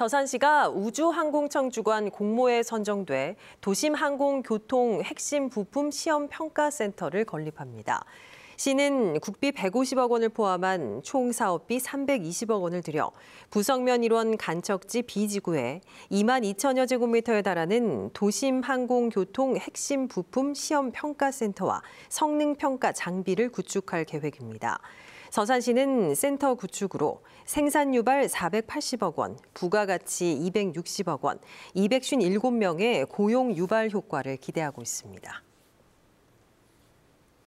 저산시가 우주항공청 주관 공모에 선정돼 도심항공교통 핵심 부품 시험 평가센터를 건립합니다. 시는 국비 150억 원을 포함한 총 사업비 320억 원을 들여 부성면 일원 간척지 B지구에 2만 2천여 제곱미터에 달하는 도심 항공교통 핵심 부품 시험 평가센터와 성능 평가 장비를 구축할 계획입니다. 서산시는 센터 구축으로 생산 유발 480억 원, 부가가치 260억 원, 257명의 고용 유발 효과를 기대하고 있습니다.